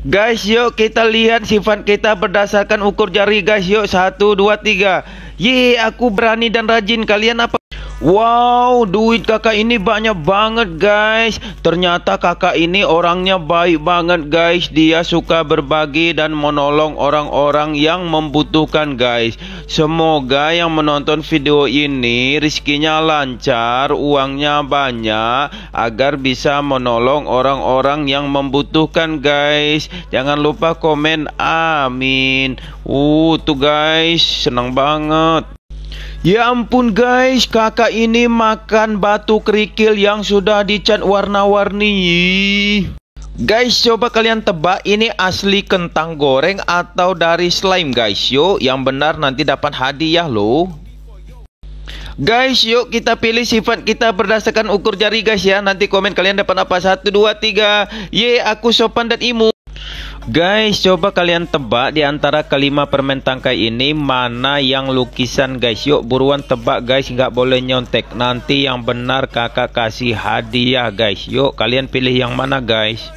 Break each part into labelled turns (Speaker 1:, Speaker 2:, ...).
Speaker 1: Guys yuk kita lihat sifat kita berdasarkan ukur jari guys yuk satu dua tiga. Yeay aku berani dan rajin Kalian apa? Wow, duit kakak ini banyak banget guys. Ternyata kakak ini orangnya baik banget guys. Dia suka berbagi dan menolong orang-orang yang membutuhkan guys. Semoga yang menonton video ini rizkinya lancar, uangnya banyak agar bisa menolong orang-orang yang membutuhkan guys. Jangan lupa komen amin. Uh, tuh guys, senang banget. Ya ampun guys, kakak ini makan batu kerikil yang sudah dicat warna-warni. Guys, coba kalian tebak ini asli kentang goreng atau dari slime guys. Yo, yang benar nanti dapat hadiah loh. Guys, yuk kita pilih sifat kita berdasarkan ukur jari guys ya. Nanti komen kalian dapat apa? 1 2 3. Ye, aku sopan dan imut. Guys, coba kalian tebak di antara kelima permen tangkai ini mana yang lukisan guys. Yuk buruan tebak guys, nggak boleh nyontek. Nanti yang benar kakak kasih hadiah guys. Yuk kalian pilih yang mana guys.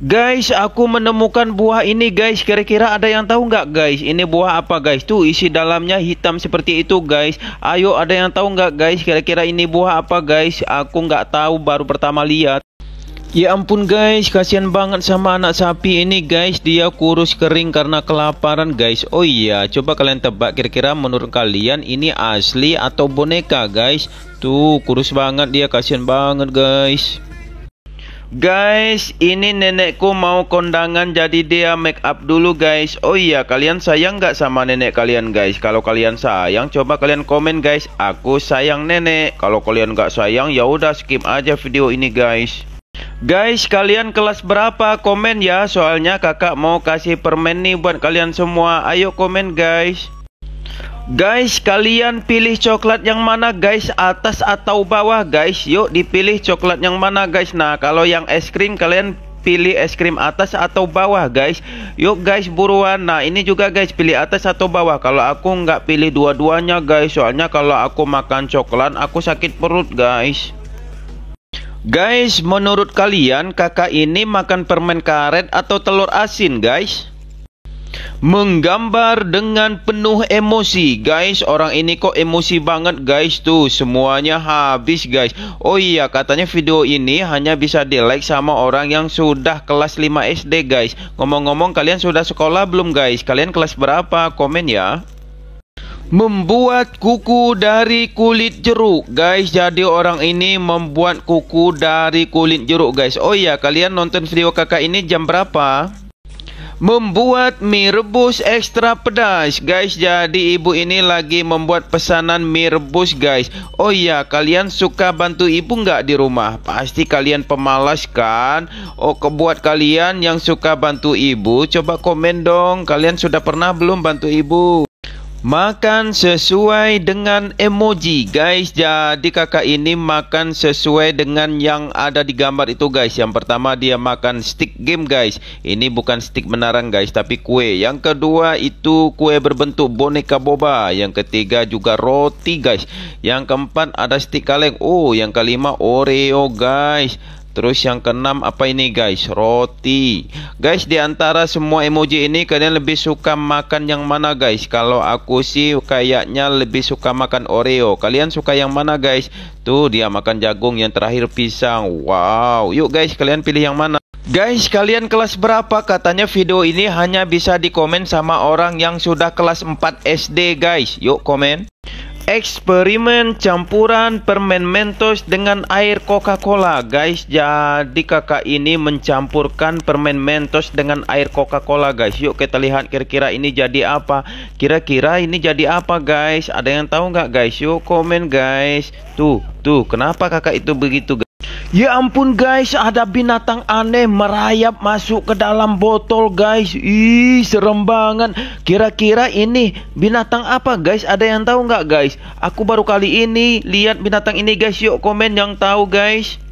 Speaker 1: Guys, aku menemukan buah ini guys. Kira-kira ada yang tahu nggak guys? Ini buah apa guys? Tuh isi dalamnya hitam seperti itu guys. Ayo ada yang tahu nggak guys? Kira-kira ini buah apa guys? Aku nggak tahu, baru pertama lihat. Ya ampun guys, kasihan banget sama anak sapi ini guys. Dia kurus kering karena kelaparan guys. Oh iya, coba kalian tebak kira-kira menurut kalian ini asli atau boneka guys? Tuh, kurus banget dia, kasihan banget guys. Guys, ini nenekku mau kondangan jadi dia make up dulu guys. Oh iya, kalian sayang gak sama nenek kalian guys? Kalau kalian sayang, coba kalian komen guys. Aku sayang nenek. Kalau kalian gak sayang, ya udah skip aja video ini guys. Guys, kalian kelas berapa? Komen ya, soalnya kakak mau kasih permen nih buat kalian semua. Ayo komen guys. Guys, kalian pilih coklat yang mana guys? Atas atau bawah guys? Yuk dipilih coklat yang mana guys? Nah, kalau yang es krim kalian pilih es krim atas atau bawah guys Yuk guys buruan Nah ini juga guys pilih atas atau bawah Kalau aku nggak pilih dua-duanya guys Soalnya kalau aku makan coklat aku sakit perut guys Guys, menurut kalian kakak ini makan permen karet atau telur asin, guys? Menggambar dengan penuh emosi, guys. Orang ini kok emosi banget, guys. Tuh, semuanya habis, guys. Oh iya, katanya video ini hanya bisa di-like sama orang yang sudah kelas 5 SD, guys. Ngomong-ngomong, kalian sudah sekolah belum, guys? Kalian kelas berapa? Komen ya. Membuat kuku dari kulit jeruk guys Jadi orang ini membuat kuku dari kulit jeruk guys Oh iya kalian nonton video kakak ini jam berapa? Membuat mie rebus ekstra pedas guys Jadi ibu ini lagi membuat pesanan mie rebus guys Oh iya kalian suka bantu ibu nggak di rumah? Pasti kalian pemalas kan? Oh kebuat kalian yang suka bantu ibu Coba komen dong Kalian sudah pernah belum bantu ibu? Makan sesuai dengan emoji guys Jadi kakak ini makan sesuai dengan yang ada di gambar itu guys Yang pertama dia makan stick game guys Ini bukan stick menarang guys tapi kue Yang kedua itu kue berbentuk boneka boba Yang ketiga juga roti guys Yang keempat ada stick kaleng Oh yang kelima oreo guys Terus yang keenam apa ini guys? Roti. Guys di antara semua emoji ini kalian lebih suka makan yang mana guys? Kalau aku sih kayaknya lebih suka makan Oreo. Kalian suka yang mana guys? Tuh dia makan jagung yang terakhir pisang. Wow. Yuk guys kalian pilih yang mana? Guys, kalian kelas berapa? Katanya video ini hanya bisa dikomen sama orang yang sudah kelas 4 SD, guys. Yuk komen eksperimen campuran permen mentos dengan air coca-cola guys jadi kakak ini mencampurkan permen mentos dengan air coca-cola guys yuk kita lihat kira-kira ini jadi apa kira-kira ini jadi apa guys ada yang tahu nggak guys yuk komen guys tuh tuh kenapa kakak itu begitu guys Ya ampun guys, ada binatang aneh merayap masuk ke dalam botol guys. Ih, serem banget. Kira-kira ini binatang apa guys? Ada yang tahu nggak guys? Aku baru kali ini lihat binatang ini guys. Yuk komen yang tahu guys.